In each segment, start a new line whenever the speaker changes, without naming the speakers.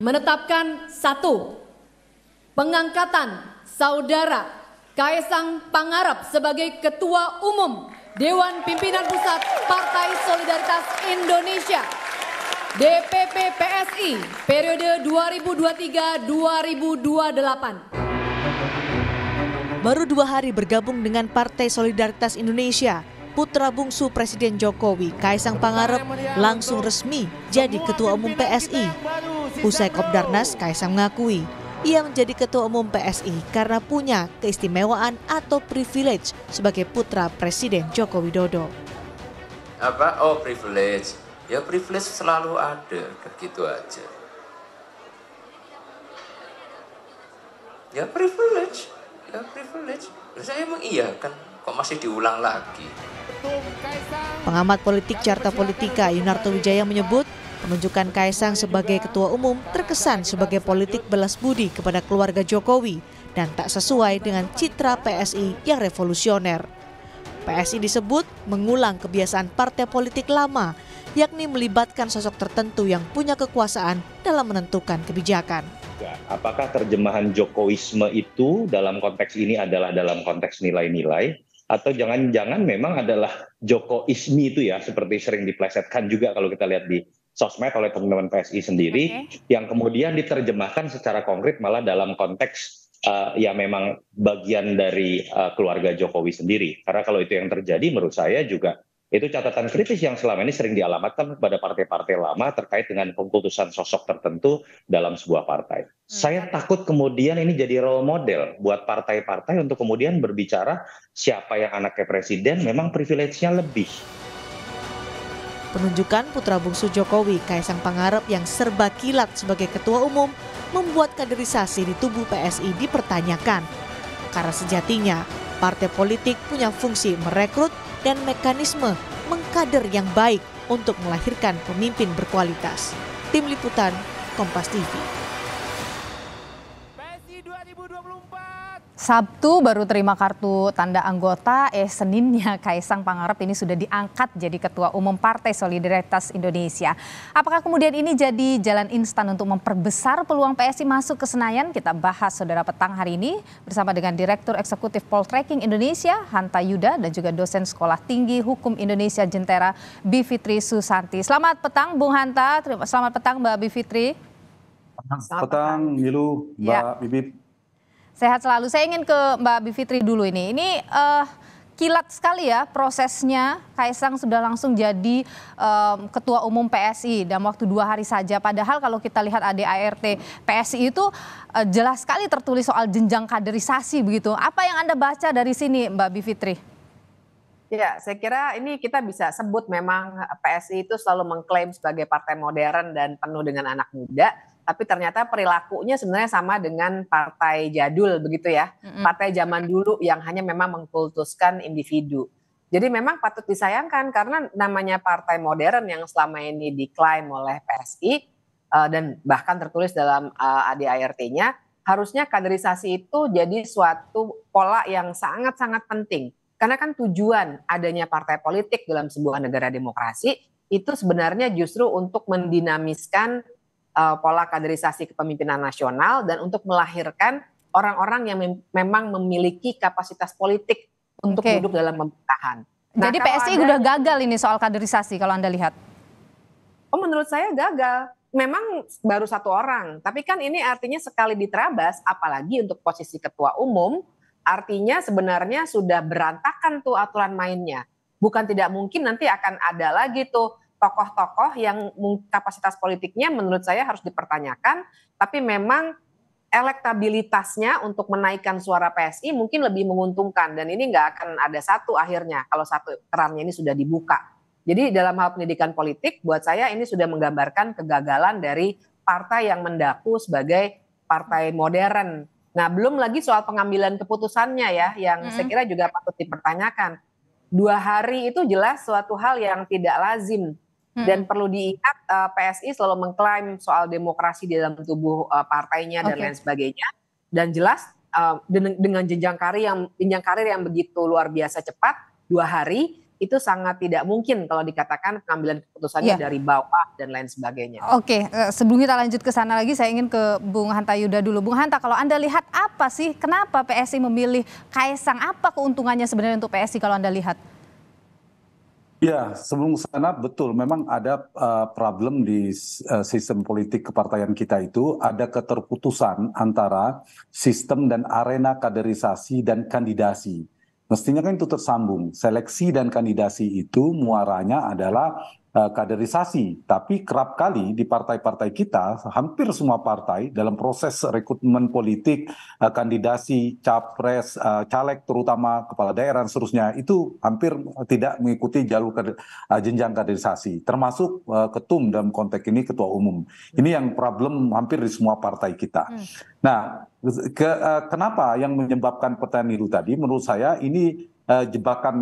menetapkan satu pengangkatan saudara Kaisang Pangarap sebagai ketua umum Dewan Pimpinan Pusat Partai Solidaritas Indonesia DPP PSI periode 2023-2028
Baru dua hari bergabung dengan Partai Solidaritas Indonesia, putra bungsu Presiden Jokowi, Kaisang Pangarep, langsung resmi jadi Ketua Umum PSI. Usai Kopdarnas, Kaisang mengakui ia menjadi ketua umum PSI karena punya keistimewaan atau privilege sebagai putra Presiden Joko Widodo. Apa? Oh, privilege. Ya privilege selalu ada, begitu aja. Ya privilege, ya privilege. Saya emang iya kan, kok masih diulang lagi. Pengamat politik Carta Politika Yunarto Wijaya menyebut Penunjukan Kaisang sebagai ketua umum terkesan sebagai politik belas budi kepada keluarga Jokowi dan tak sesuai dengan citra PSI yang revolusioner. PSI disebut mengulang kebiasaan partai politik lama, yakni melibatkan sosok tertentu yang punya kekuasaan dalam menentukan kebijakan.
Ya, apakah terjemahan Jokowisme itu dalam konteks ini adalah dalam konteks nilai-nilai atau jangan-jangan memang adalah Jokoismi itu ya seperti sering diplesetkan juga kalau kita lihat di sosmed oleh teman-teman PSI sendiri okay. yang kemudian diterjemahkan secara konkret malah dalam konteks uh, ya memang bagian dari uh, keluarga Jokowi sendiri. Karena kalau itu yang terjadi menurut saya juga itu catatan kritis yang selama ini sering dialamatkan kepada partai-partai lama terkait dengan pengkultusan sosok tertentu dalam sebuah partai. Hmm. Saya takut kemudian ini jadi role model buat partai-partai untuk kemudian berbicara siapa yang anaknya presiden memang privilege-nya lebih.
Penunjukan putra bungsu Jokowi, Kaisang Pangarep yang serba kilat sebagai ketua umum, membuat kaderisasi di tubuh PSI dipertanyakan. Karena sejatinya, partai politik punya fungsi merekrut dan mekanisme mengkader yang baik untuk melahirkan pemimpin berkualitas. Tim Liputan, Kompas TV. Sabtu baru
terima kartu tanda anggota, eh Seninnya Kaisang Pangarep ini sudah diangkat jadi Ketua Umum Partai Solidaritas Indonesia. Apakah kemudian ini jadi jalan instan untuk memperbesar peluang PSI masuk ke Senayan? Kita bahas Saudara Petang hari ini bersama dengan Direktur Eksekutif Poltreking Indonesia, Hanta Yuda, dan juga dosen Sekolah Tinggi Hukum Indonesia Jentera, Bivitri Susanti. Selamat petang Bung Hanta, selamat petang Mbak Bivitri.
Selamat petang Nilu, ya. Mbak ya. Bibip.
Sehat selalu. Saya ingin ke Mbak Bivitri dulu ini. Ini uh, kilat sekali ya prosesnya. Kaisang sudah langsung jadi um, ketua umum PSI dalam waktu dua hari saja. Padahal kalau kita lihat ADART PSI itu uh, jelas sekali tertulis soal jenjang kaderisasi begitu. Apa yang anda baca dari sini, Mbak Bivitri?
Ya, saya kira ini kita bisa sebut memang PSI itu selalu mengklaim sebagai partai modern dan penuh dengan anak muda tapi ternyata perilakunya sebenarnya sama dengan partai jadul begitu ya, partai zaman dulu yang hanya memang mengkultuskan individu. Jadi memang patut disayangkan karena namanya partai modern yang selama ini diklaim oleh PSI eh, dan bahkan tertulis dalam eh, ADART-nya, harusnya kaderisasi itu jadi suatu pola yang sangat-sangat penting. Karena kan tujuan adanya partai politik dalam sebuah negara demokrasi itu sebenarnya justru untuk mendinamiskan uh, pola kaderisasi kepemimpinan nasional dan untuk melahirkan orang-orang yang mem memang memiliki kapasitas politik untuk okay. duduk dalam pemerintahan.
Nah, Jadi PSI sudah gagal ini soal kaderisasi kalau Anda lihat. Oh menurut saya gagal. Memang baru satu orang,
tapi kan ini artinya sekali diterabas apalagi untuk posisi ketua umum artinya sebenarnya sudah berantakan tuh aturan mainnya. Bukan tidak mungkin nanti akan ada lagi tuh tokoh-tokoh yang kapasitas politiknya menurut saya harus dipertanyakan, tapi memang elektabilitasnya untuk menaikkan suara PSI mungkin lebih menguntungkan dan ini nggak akan ada satu akhirnya kalau satu kerannya ini sudah dibuka. Jadi dalam hal pendidikan politik buat saya ini sudah menggambarkan kegagalan dari partai yang mendaku sebagai partai modern. Nah belum lagi soal pengambilan keputusannya ya yang -hmm. saya kira juga patut dipertanyakan. Dua hari itu jelas suatu hal yang tidak lazim dan perlu diingat uh, eh, PSI selalu mengklaim soal demokrasi di dalam tubuh uh, partainya dan okay. lain sebagainya. Dan jelas uh, dengan, dengan jenjang karir yang jenjang karir yang begitu luar biasa cepat dua hari itu sangat tidak mungkin kalau dikatakan pengambilan keputusannya yeah. dari bawah dan lain sebagainya.
Oke, okay. sebelum kita lanjut ke sana lagi, saya ingin ke Bung Hanta Yuda dulu. Bung Hanta, kalau Anda lihat apa sih, kenapa PSI memilih Kaisang? Apa keuntungannya sebenarnya untuk PSI kalau Anda lihat?
Ya, sebelum sana betul memang ada uh, problem di uh, sistem politik kepartaian kita itu ada keterputusan antara sistem dan arena kaderisasi dan kandidasi. Mestinya kan itu tersambung. Seleksi dan kandidasi itu muaranya adalah Eh, kaderisasi tapi kerap kali di partai partai kita hampir semua partai dalam proses rekrutmen politik eh, kandidasi capres eh, caleg terutama kepala daerah dan seterusnya itu hampir tidak mengikuti jalur jenjang kaderisasi termasuk ketum dalam konteks ini ketua umum ini yang problem hampir di semua partai kita hmm. nah ke, kenapa yang menyebabkan pertanyaan itu tadi menurut saya ini uh, jebakan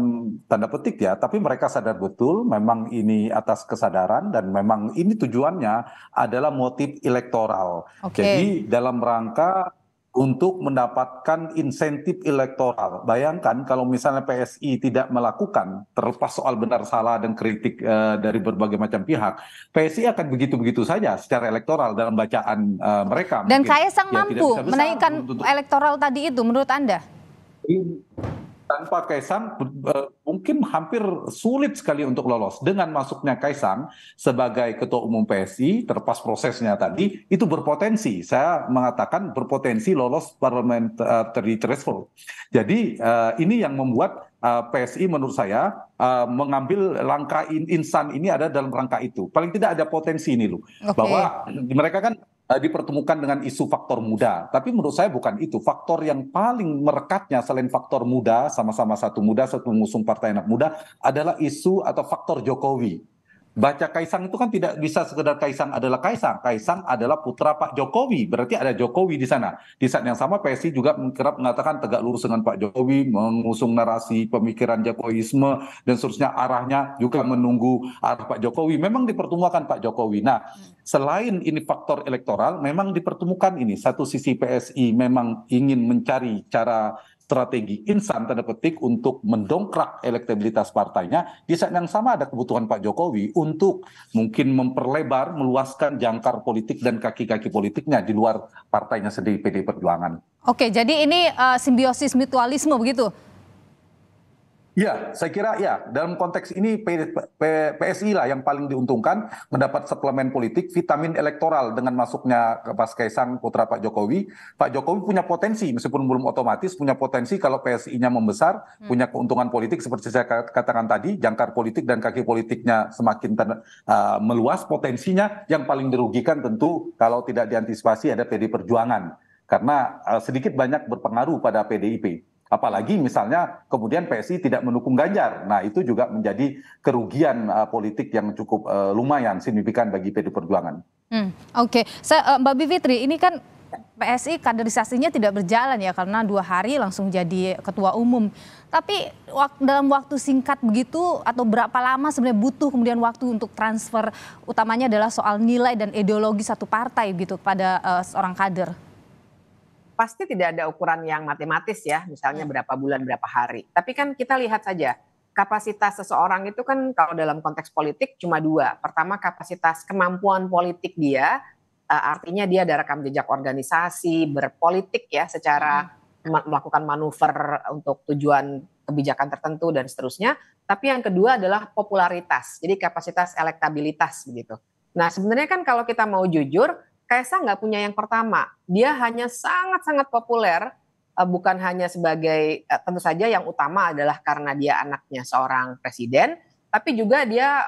tanda petik ya, tapi mereka sadar betul memang ini atas kesadaran dan memang ini tujuannya adalah motif elektoral. Okay. Jadi dalam rangka untuk mendapatkan insentif elektoral. Bayangkan kalau misalnya PSI tidak melakukan terlepas soal benar salah dan kritik uh, dari berbagai macam pihak, PSI akan begitu-begitu saja secara elektoral dalam bacaan uh, mereka. Dan ya, mampu menaikkan
elektoral tadi itu menurut Anda? Iya
tanpa Kaisang eh, mungkin hampir sulit sekali untuk lolos. Dengan masuknya Kaisang sebagai ketua umum PSI terpas prosesnya tadi itu berpotensi. Saya mengatakan berpotensi lolos parliamentary eh, threshold. Jadi eh, ini yang membuat PSI menurut saya mengambil langkah insan ini ada dalam rangka itu. Paling tidak ada potensi ini loh. Okay. Bahwa mereka kan Eh, dipertemukan dengan isu faktor muda. Tapi menurut saya bukan itu. Faktor yang paling merekatnya selain faktor muda, sama-sama satu muda, satu mengusung partai anak muda, adalah isu atau faktor Jokowi baca Kaisang itu kan tidak bisa sekedar Kaisang adalah Kaisang. Kaisang adalah putra Pak Jokowi. Berarti ada Jokowi di sana. Di saat yang sama PSI juga kerap mengatakan tegak lurus dengan Pak Jokowi, mengusung narasi pemikiran Jokowisme dan seterusnya arahnya juga menunggu arah Pak Jokowi. Memang dipertemukan Pak Jokowi. Nah, selain ini faktor elektoral, memang dipertemukan ini. Satu sisi PSI memang ingin mencari cara strategi insan tanda petik untuk mendongkrak elektabilitas partainya di saat yang sama ada kebutuhan Pak Jokowi untuk mungkin memperlebar meluaskan jangkar politik dan kaki-kaki politiknya di luar partainya sendiri PD Perjuangan.
Oke, jadi ini uh, simbiosis mutualisme begitu.
Ya, saya kira ya dalam konteks ini PSI lah yang paling diuntungkan mendapat suplemen politik, vitamin elektoral dengan masuknya Mas Kaisang putra Pak Jokowi. Pak Jokowi punya potensi meskipun belum otomatis punya potensi kalau PSI-nya membesar, hmm. punya keuntungan politik seperti saya katakan tadi, jangkar politik dan kaki politiknya semakin ter, uh, meluas potensinya yang paling dirugikan tentu kalau tidak diantisipasi ada PD Perjuangan karena uh, sedikit banyak berpengaruh pada PDIP. Apalagi misalnya kemudian PSI tidak mendukung Ganjar. Nah, itu juga menjadi kerugian uh, politik yang cukup uh, lumayan signifikan bagi PD Perjuangan.
Hmm, Oke, okay. uh, eh, Mbak Bivitri, ini kan PSI kaderisasinya tidak berjalan ya karena dua hari langsung jadi ketua umum. Tapi wak dalam waktu singkat begitu atau berapa lama sebenarnya butuh kemudian waktu untuk transfer utamanya adalah soal nilai dan ideologi satu partai gitu pada uh, seorang kader
pasti tidak ada ukuran yang matematis ya, misalnya hmm. berapa bulan, berapa hari. Tapi kan kita lihat saja, kapasitas seseorang itu kan kalau dalam konteks politik cuma dua. Pertama kapasitas kemampuan politik dia, eh, artinya dia ada rekam jejak organisasi, berpolitik ya secara hmm. melakukan manuver untuk tujuan kebijakan tertentu dan seterusnya. Tapi yang kedua adalah popularitas, jadi kapasitas elektabilitas begitu. Nah sebenarnya kan kalau kita mau jujur, Kaisang nggak punya yang pertama. Dia hanya sangat-sangat populer, eh, bukan hanya sebagai eh, tentu saja yang utama adalah karena dia anaknya seorang presiden, tapi juga dia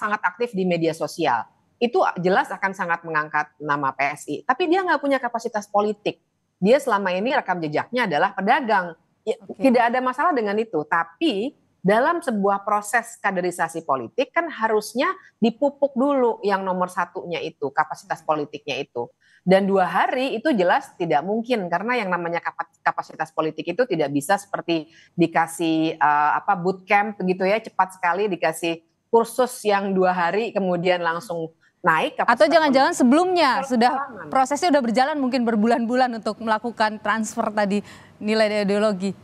sangat aktif di media sosial. Itu jelas akan sangat mengangkat nama PSI. Tapi dia nggak punya kapasitas politik. Dia selama ini rekam jejaknya adalah pedagang. Ya, okay. Tidak ada masalah dengan itu. Tapi dalam sebuah proses kaderisasi politik kan harusnya dipupuk dulu yang nomor satunya itu kapasitas politiknya itu dan dua hari itu jelas tidak mungkin karena yang namanya kapasitas politik itu tidak bisa seperti dikasih uh, apa bootcamp begitu ya cepat sekali dikasih kursus
yang dua hari kemudian langsung naik atau jangan-jangan sebelumnya Terlalu sudah prosesnya sudah berjalan mungkin berbulan-bulan untuk melakukan transfer tadi nilai ideologi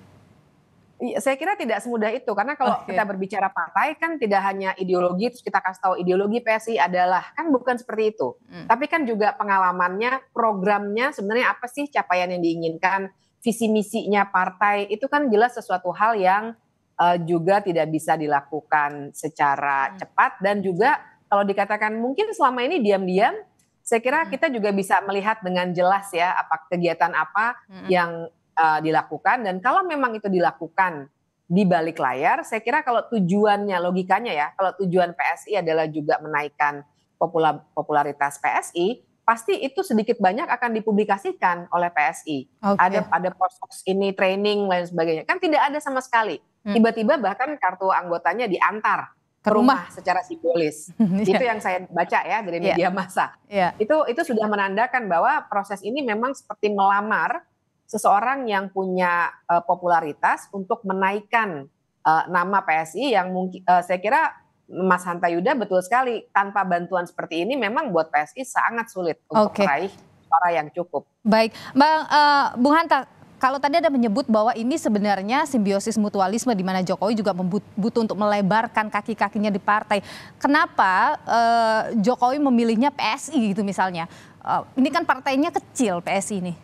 Iya, saya kira tidak semudah itu karena kalau okay. Oh, iya. kita berbicara partai kan tidak hanya ideologi terus kita kasih tahu ideologi PSI adalah kan bukan seperti itu. Hmm. Tapi kan juga pengalamannya, programnya sebenarnya apa sih capaian yang diinginkan, visi misinya partai itu kan jelas sesuatu hal yang uh, juga tidak bisa dilakukan secara hmm. cepat dan juga kalau dikatakan mungkin selama ini diam-diam saya kira hmm. kita juga bisa melihat dengan jelas ya apa kegiatan apa hmm. yang uh, dilakukan dan kalau memang itu dilakukan di balik layar, saya kira kalau tujuannya logikanya ya, kalau tujuan PSI adalah juga menaikkan popular, popularitas PSI, pasti itu sedikit banyak akan dipublikasikan oleh PSI. Okay. Ada ada post ini training lain sebagainya. Kan tidak ada sama sekali. Hmm. Tiba-tiba hmm. bahkan kartu anggotanya diantar ke rumah, secara simbolis. yeah. Itu yang saya baca ya dari iya. media yeah. massa. Yeah. Itu itu sudah menandakan bahwa proses ini memang seperti melamar seseorang yang punya uh, popularitas untuk menaikkan uh, nama PSI yang mungkin uh, eh, saya kira Mas Hanta Yuda betul sekali tanpa bantuan seperti ini memang buat PSI sangat sulit untuk okay. meraih suara yang cukup.
Baik, Bang uh, Bung Hanta, kalau tadi ada menyebut bahwa ini sebenarnya simbiosis mutualisme di mana Jokowi juga butuh untuk melebarkan kaki-kakinya di partai. Kenapa eh, Jokowi memilihnya PSI gitu misalnya? Eh, ini kan partainya kecil PSI ini.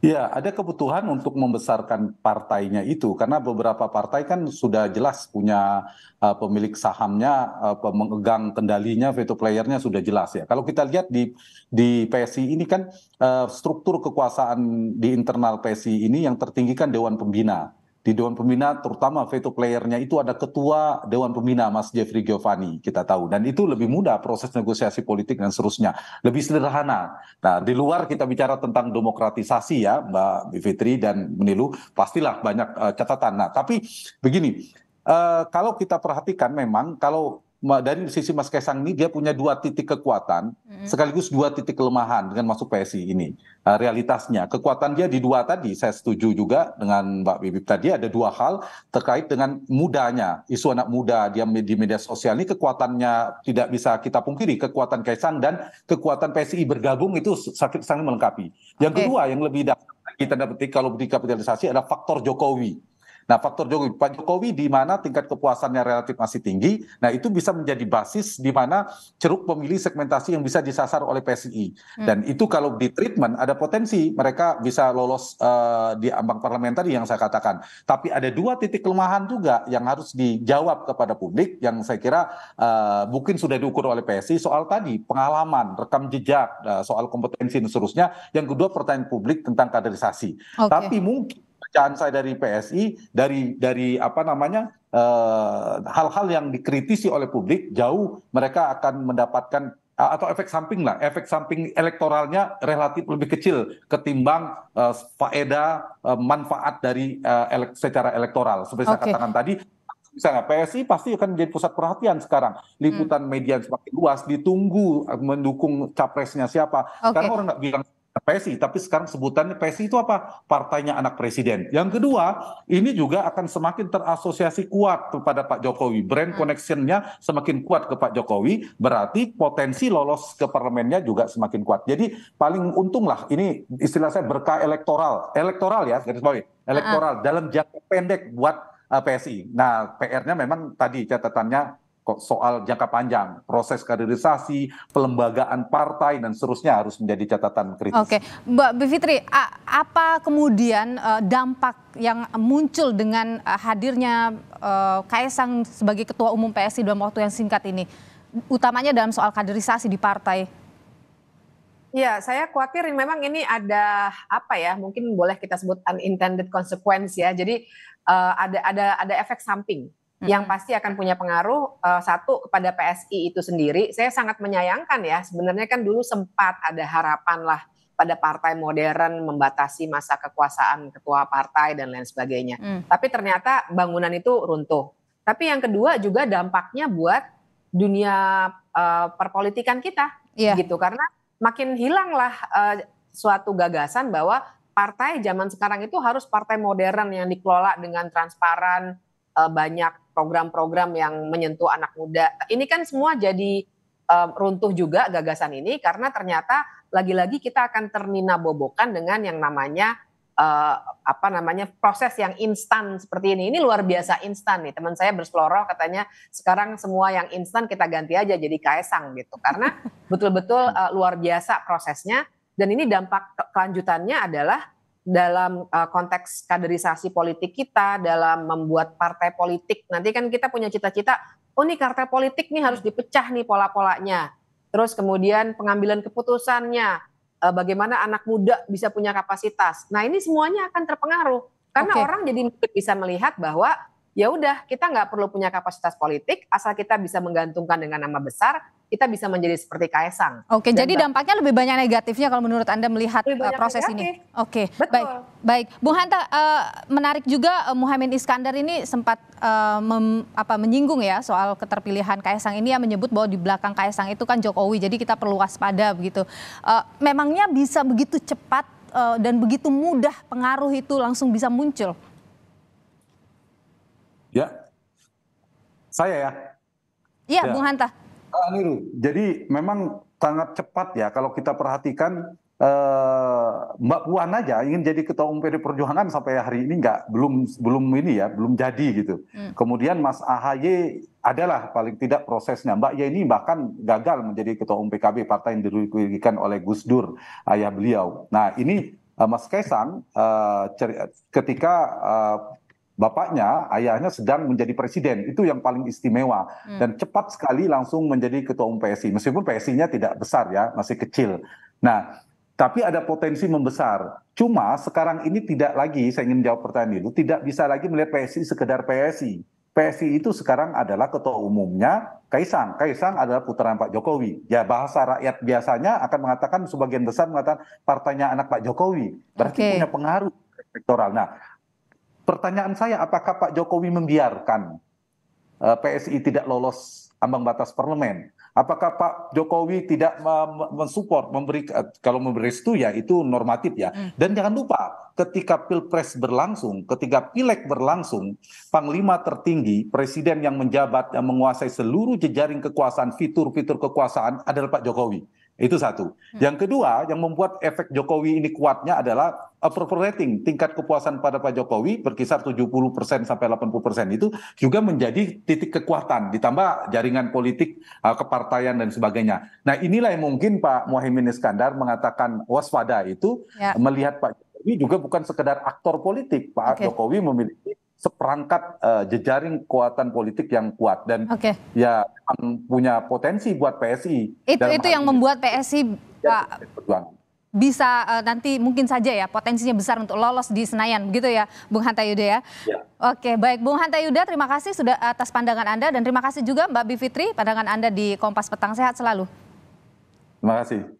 Ya, ada kebutuhan untuk membesarkan partainya itu karena beberapa partai kan sudah jelas punya uh, pemilik sahamnya, uh, e, pemegang kendalinya, veto playernya sudah jelas ya. Kalau kita lihat di di PSI ini kan uh, struktur kekuasaan di internal PSI ini yang tertinggi kan dewan pembina di Dewan Pembina terutama veto playernya itu ada ketua Dewan Pembina Mas Jeffrey Giovanni kita tahu dan itu lebih mudah proses negosiasi politik dan seterusnya lebih sederhana. Nah di luar kita bicara tentang demokratisasi ya Mbak Bivitri dan Menilu pastilah banyak uh, catatan. Nah tapi begini uh, kalau kita perhatikan memang kalau dari sisi Mas Kesang ini dia punya dua titik kekuatan sekaligus dua titik kelemahan dengan masuk PSI ini eh, realitasnya kekuatan dia di dua tadi saya setuju juga dengan Mbak Bibip tadi ada dua hal terkait dengan mudanya isu anak muda dia di media sosial ini kekuatannya tidak bisa kita pungkiri kekuatan Kesang dan kekuatan PSI bergabung itu sangat melengkapi yang okay. kedua yang lebih dasar kita dapat kalau dikapitalisasi ada faktor Jokowi Nah, faktor Jokowi, Pak Jokowi di mana tingkat kepuasannya relatif masih tinggi, nah itu bisa menjadi basis di mana ceruk pemilih segmentasi yang bisa disasar oleh PSI. Hmm. Dan itu kalau di treatment ada potensi mereka bisa lolos uh, di ambang parlemen tadi yang saya katakan. Tapi ada dua titik kelemahan juga yang harus dijawab kepada publik yang saya kira uh, mungkin sudah diukur oleh PSI soal tadi pengalaman, rekam jejak, uh, soal kompetensi dan seterusnya. Yang kedua pertanyaan publik tentang kaderisasi. Okay. Tapi mungkin pekerjaan saya dari PSI dari dari apa namanya eh, hal-hal uh, yang dikritisi oleh publik jauh mereka akan mendapatkan eh, atau efek samping lah efek samping elektoralnya relatif lebih kecil ketimbang uh, faedah uh, manfaat dari uh, elek, secara elektoral seperti okay. saya katakan tadi misalnya PSI pasti akan menjadi pusat perhatian sekarang. Liputan hmm. media yang semakin luas ditunggu mendukung capresnya siapa. Okay. Karena orang nggak bilang PSI, tapi sekarang sebutannya PSI itu apa? Partainya anak presiden. Yang kedua, ini juga akan semakin terasosiasi kuat kepada Pak Jokowi. Brand hmm. connection-nya semakin kuat ke Pak Jokowi, berarti potensi lolos ke parlemennya juga semakin kuat. Jadi paling untunglah ini istilah saya berkah elektoral, elektoral ya garis bawah, elektoral uh ah. -huh. dalam jangka pendek buat uh, eh, PSI. Nah, PR-nya memang tadi catatannya soal jangka panjang, proses kaderisasi, pelembagaan partai dan seterusnya harus menjadi catatan kritis. Oke,
Mbak Bivitri, apa kemudian e, dampak yang muncul dengan e, hadirnya e, Kaisang sebagai ketua umum PSI dalam waktu yang singkat ini, utamanya dalam soal kaderisasi di partai?
Ya, saya khawatir memang ini ada apa ya? Mungkin boleh kita sebut unintended consequence ya. Jadi ada ada ada efek samping yang pasti akan punya pengaruh uh, satu kepada PSI itu sendiri. Saya sangat menyayangkan ya, sebenarnya kan dulu sempat ada harapan lah pada partai modern membatasi masa kekuasaan ketua partai dan lain sebagainya. Mm. Tapi ternyata bangunan itu runtuh. Tapi yang kedua juga dampaknya buat dunia uh, perpolitikan kita, yeah. gitu karena makin hilanglah uh, suatu gagasan bahwa partai zaman sekarang itu harus partai modern yang dikelola dengan transparan, banyak program-program yang menyentuh anak muda. Ini kan semua jadi um, runtuh juga gagasan ini karena ternyata lagi-lagi kita akan termina bobokan dengan yang namanya uh, apa namanya proses yang instan seperti ini. Ini luar biasa instan nih. Teman saya berseloroh katanya sekarang semua yang instan kita ganti aja jadi kaisang gitu karena betul-betul uh, luar biasa prosesnya dan ini dampak kelanjutannya adalah dalam uh, konteks kaderisasi politik kita, dalam membuat partai politik. Nanti kan kita punya cita-cita, oh nih partai politik nih harus dipecah nih pola-polanya. Terus kemudian pengambilan keputusannya, uh, bagaimana anak muda bisa punya kapasitas. Nah ini semuanya akan terpengaruh karena okay. orang jadi bisa melihat bahwa ya udah kita nggak perlu punya kapasitas politik asal kita bisa menggantungkan dengan nama besar kita bisa menjadi seperti Kaisang. Oke, Dan jadi
dampaknya lebih banyak negatifnya kalau menurut Anda melihat uh, proses ini. Oke, Betul. baik. Baik, Bu Hanta uh, menarik juga uh, eh, Muhammad Iskandar ini sempat uh, mem, apa menyinggung ya soal keterpilihan Kaisang ini yang menyebut bahwa di belakang Kaisang itu kan Jokowi. Jadi kita perlu waspada begitu. Uh, memangnya bisa begitu cepat dan begitu mudah pengaruh itu langsung bisa muncul?
Ya. Saya ya. Iya, ya. Bung Hanta. Pak ah, niru. Jadi memang sangat cepat ya kalau kita perhatikan eh, Mbak Puan aja ingin jadi ketua umum PD Perjuangan sampai hari ini nggak belum belum ini ya belum jadi gitu. Hmm. Kemudian Mas AHY adalah paling tidak prosesnya Mbak ya ini bahkan gagal menjadi ketua umum PKB partai yang dirugikan oleh Gus Dur ayah beliau. Nah ini eh, Mas Kaisang eh, ketika eh, bapaknya, ayahnya sedang menjadi presiden. Itu yang paling istimewa. Hmm. Dan cepat sekali langsung menjadi ketua umum PSI. Meskipun PSI-nya tidak besar ya, masih kecil. Nah, tapi ada potensi membesar. Cuma sekarang ini tidak lagi, saya ingin jawab pertanyaan itu, tidak bisa lagi melihat PSI sekedar PSI. PSI itu sekarang adalah ketua umumnya Kaisang. Kaisang adalah putaran Pak Jokowi. Ya bahasa rakyat biasanya akan mengatakan sebagian besar mengatakan partainya anak Pak Jokowi. Berarti okay. punya pengaruh elektoral. Nah, Pertanyaan saya, apakah Pak Jokowi membiarkan eh, PSI tidak lolos ambang batas parlemen? Apakah Pak Jokowi tidak mensupport, memberi eh, kalau memberi restu ya itu normatif ya. Hmm. Dan jangan lupa ketika pilpres berlangsung, ketika pileg berlangsung, panglima tertinggi, presiden yang menjabat, yang menguasai seluruh jejaring kekuasaan, fitur-fitur kekuasaan adalah Pak Jokowi. Itu satu. Hmm. Yang kedua, yang membuat efek Jokowi ini kuatnya adalah approval rating, tingkat kepuasan pada Pak Jokowi berkisar 70% sampai 80% itu juga menjadi titik kekuatan ditambah jaringan politik eh, kepartaian dan sebagainya. Nah, inilah yang mungkin Pak Mohaimin Iskandar mengatakan waspada itu ya. melihat Pak Jokowi juga bukan sekedar aktor politik. Pak okay. Jokowi memiliki seperangkat uh, jejaring kekuatan politik yang kuat dan okay. ya punya potensi buat PSI. Itu itu yang
membuat PSI ya,
Pak
bisa uh, nanti mungkin saja ya potensinya besar untuk lolos di Senayan begitu ya Bung Hanta Yuda ya. ya. Oke, baik Bung Hanta Yuda terima kasih sudah atas pandangan Anda dan terima kasih juga Mbak Bivitri pandangan Anda di Kompas Petang sehat selalu.
Terima kasih.